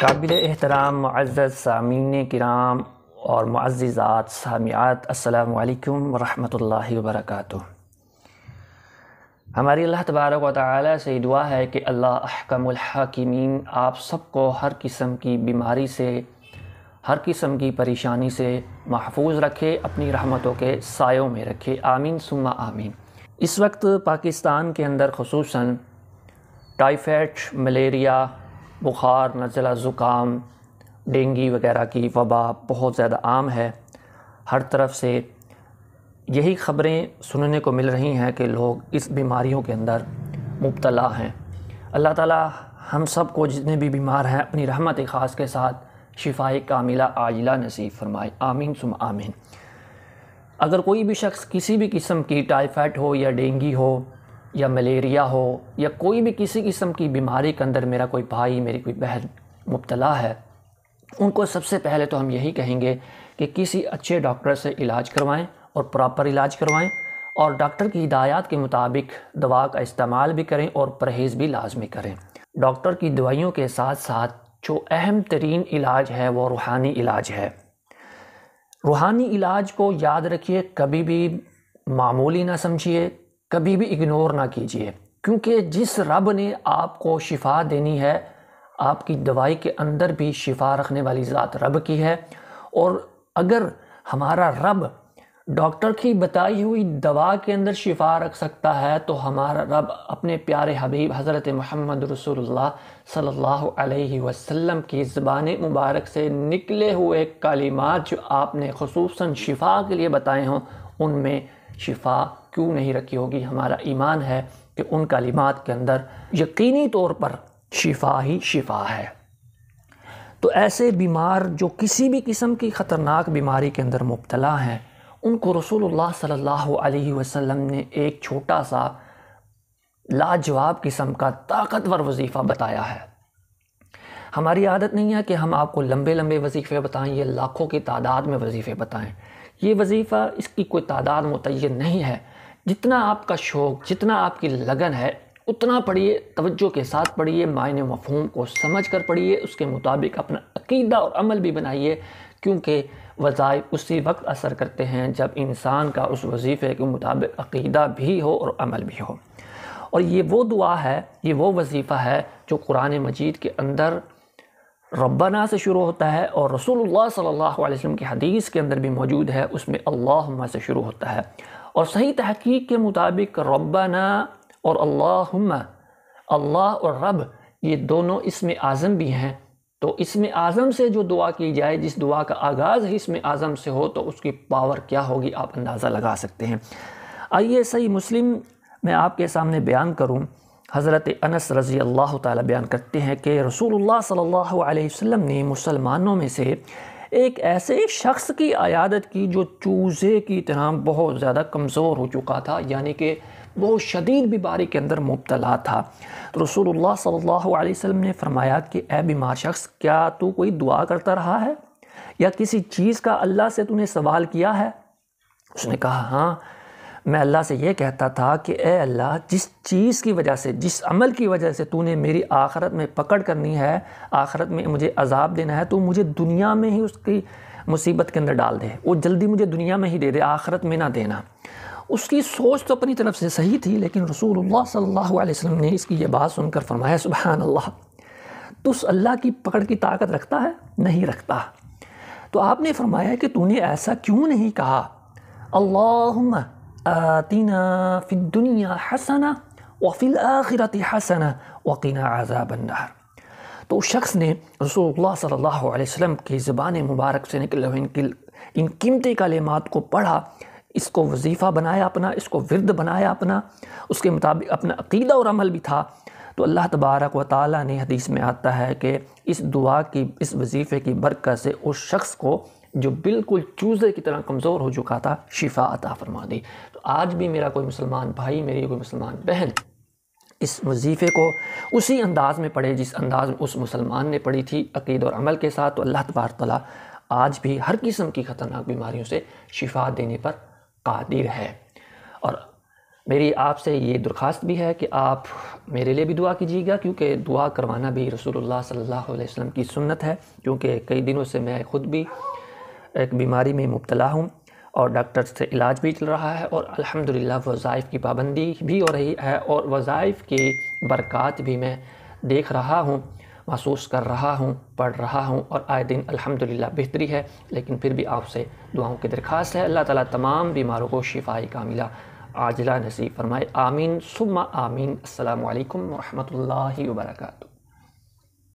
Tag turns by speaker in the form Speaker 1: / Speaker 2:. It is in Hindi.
Speaker 1: काबिल एहतराम मज़्ज़ सामीन कराम और मज़्ज़ात सामियात असलकम वरहमल वरक हमारी अल्लाह तबारक व ताली से दुआ है कि अल्लाह अहकमहाकिमीन आप सबको हर किस्म की बीमारी से हर किस्म की परेशानी से महफूज रखे अपनी रहमतों के सायों में रखे आमीन सुमा आमीन इस वक्त पाकिस्तान के अंदर खसूस टाइफाइड मलेरिया बुखार नज़ला ज़ुकाम डेंगी वगैरह की वबा बहुत ज़्यादा आम है हर तरफ से यही ख़बरें सुनने को मिल रही हैं कि लोग इस बीमारियों के अंदर मुबतला हैं अल्लाह ताला हम सब को जितने भी बीमार हैं अपनी रहमत ख़ास के साथ शिफाई कामिला आजिला नसीब फरमाए आमीन सुम आमीन अगर कोई भी शख्स किसी भी किस्म की टाइफाइड हो या डेंगी हो या मलेरिया हो या कोई भी किसी किस्म की बीमारी के अंदर मेरा कोई भाई मेरी कोई बहन मुबतला है उनको सबसे पहले तो हम यही कहेंगे कि किसी अच्छे डॉक्टर से इलाज करवाएं और प्रॉपर इलाज करवाएं और डॉक्टर की हिदायत के मुताबिक दवा का इस्तेमाल भी करें और परहेज़ भी लाजमी करें डॉक्टर की दवाइयों के साथ साथ जो अहम तरीन इलाज है वो रूहानी इलाज है रूहानी इलाज को याद रखिए कभी भी मामूली ना समझिए कभी भी इग्नोर ना कीजिए क्योंकि जिस रब ने आपको शिफा देनी है आपकी दवाई के अंदर भी शिफा रखने वाली ज़ात रब की है और अगर हमारा रब डॉक्टर की बताई हुई दवा के अंदर शिफा रख सकता है तो हमारा रब अपने प्यारे हबीब हज़रत महमद रसूलुल्लाह सल्लल्लाहु अलैहि वसल्लम की ज़बान मुबारक से निकले हुए कालीमात जो आपने खसूस शिफा के लिए बताए हों उनमें शिफा क्यों नहीं रखी होगी हमारा ईमान है कि उन कलिमात के अंदर यकीनी तौर पर शिफा ही शिफा है तो ऐसे बीमार जो किसी भी किस्म की ख़तरनाक बीमारी के अंदर मुबतला हैं उनको रसूलुल्लाह सल्लल्लाहु अलैहि वसल्लम ने एक छोटा सा लाजवाब किस्म का ताकतवर वजीफ़ा बताया है हमारी आदत नहीं है कि हम आपको लंबे लंबे वजीफ़े बताएं ये लाखों की तादाद में वजीफ़े बताएं ये वजीफ़ा इसकी कोई तादाद मुतन नहीं है जितना आपका शौक़ जितना आपकी लगन है उतना पढ़िए तवज्जो के साथ पढ़िए मायने मफहूम को समझ कर पढ़िए उसके मुताबिक अपना अकीदा और अमल भी बनाइए क्योंकि वज़ाए उसी वक्त असर करते हैं जब इंसान का उस वजीफ़े के मुताबिक अकीदा भी हो और अमल भी हो और ये वो दुआ है ये वो वजीफ़ा है जो कुरान मजीद के अंदर रबाना से शुरू होता है और रसूलुल्लाह सल्लल्लाहु अलैहि वसल्लम की हदीस के अंदर भी मौजूद है उसमें अल्लाह से शुरू होता है और सही तहकीक के मुताबिक रबाना और अल्लाह अल्लाह और रब ये दोनों इसमें आज़म भी हैं तो इसमें आज़म से जो दुआ की जाए जिस दुआ का आगाज़ इसमें आज़म से हो तो उसकी पावर क्या होगी आप अंदाज़ा लगा सकते हैं आइए सही मुस्लिम मैं आपके सामने बयान करूँ हज़रत अनस रज़ी अल्लाह ताला बयान करते हैं कि रसूलुल्लाह सल्लल्लाहु अलैहि वसल्लम ने मुसलमानों में से एक ऐसे शख्स की आयादत की जो चूज़े की तरह बहुत ज़्यादा कमज़ोर हो चुका था यानी कि बहुत शदीद बीमारी के अंदर मुबतला था तो रसूलुल्लाह सल्लल्लाहु अलैहि वसल्लम ने फरमाया कि ए बीमार शख्स क्या तू कोई दुआ करता रहा है या किसी चीज़ का अल्लाह से तूने सवाल किया है उसने कहा हाँ मैं अल्लाह से यह कहता था कि ए अल्लाह जिस चीज़ की वजह से जिस अमल की वजह से तूने मेरी आखरत में पकड़ करनी है आखरत में मुझे अजाब देना है तो मुझे दुनिया में ही उसकी मुसीबत के अंदर डाल दे वो जल्दी मुझे दुनिया में ही दे दे आखरत में ना देना उसकी सोच तो अपनी तरफ से सही थी लेकिन रसूल सल्ला अलैहि ने इसकी ये बात सुनकर फरमाया सुबहान अल्लाह तो उस अल्लाह की पकड़ की ताकत रखता है नहीं रखता तो आपने फरमाया कि तूने ऐसा क्यों नहीं कहा अल्लाह आतिना फिद्दुनिया हसना वफिल आखिरत हसना वकीना आज़ाब नहर तो उस शख्स ने रसूल सल्लल्लाहु अलैहि वसल्लम की ज़बान मुबारक से निकले हुए इनकी इन कीमती कलेमात को पढ़ा इसको वजीफ़ा बनाया अपना इसको विरद बनाया अपना उसके मुताबिक अपना अकीदा और अमल भी था तो अल्लाह तबारक व ताली ने हदीस में आता है कि इस दुआ की इस वजीफ़े की बरकत से उस शख्स को जो बिल्कुल चूज़े की तरह कमज़ोर हो चुका था शिफा अता फरमा दी तो आज भी मेरा कोई मुसलमान भाई मेरी कोई मुसलमान बहन इस वजीफ़े को उसी अंदाज़ में पढ़े जिस अंदाज़ में उस मुसलमान ने पढ़ी थी अकीद और अमल के साथ तो अल्लाह तबार तला आज भी हर किस्म की ख़तरनाक बीमारियों से शिफा देने पर कादिर है और मेरी आपसे ये दरख्वास्त भी है कि आप मेरे लिए भी दुआ कीजिएगा क्योंकि दुआ करवाना भी रसूलुल्लाह सल्लल्लाहु अलैहि वसल्लम की सुन्नत है क्योंकि कई दिनों से मैं ख़ुद भी एक बीमारी में मुबतला हूँ और डॉक्टर से इलाज भी चल रहा है और अल्हम्दुलिल्लाह वज़ाइफ़ की पाबंदी भी हो रही है और वज़ाइफ़ की बरक़ात भी मैं देख रहा हूँ महसूस कर रहा हूँ पढ़ रहा हूँ और आए दिन अल्हम्दुलिल्लाह बेहतरी है लेकिन फिर भी आपसे दुआओं की दरख्वास्त है अल्लाह ताला तमाम बीमारों को शिफाई कामिला आजला नसीब फरमाए आमीन सुम्मा आमीन अल्लाम वरहमल वर्का